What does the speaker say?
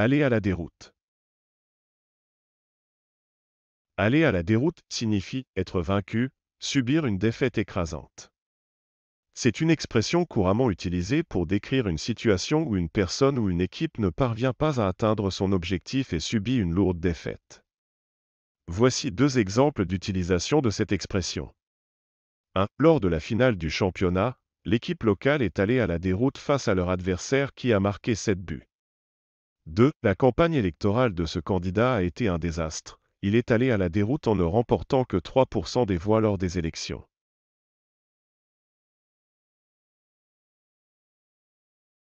Aller à la déroute. Aller à la déroute signifie être vaincu, subir une défaite écrasante. C'est une expression couramment utilisée pour décrire une situation où une personne ou une équipe ne parvient pas à atteindre son objectif et subit une lourde défaite. Voici deux exemples d'utilisation de cette expression. 1. Lors de la finale du championnat, l'équipe locale est allée à la déroute face à leur adversaire qui a marqué 7 buts. 2. La campagne électorale de ce candidat a été un désastre. Il est allé à la déroute en ne remportant que 3% des voix lors des élections.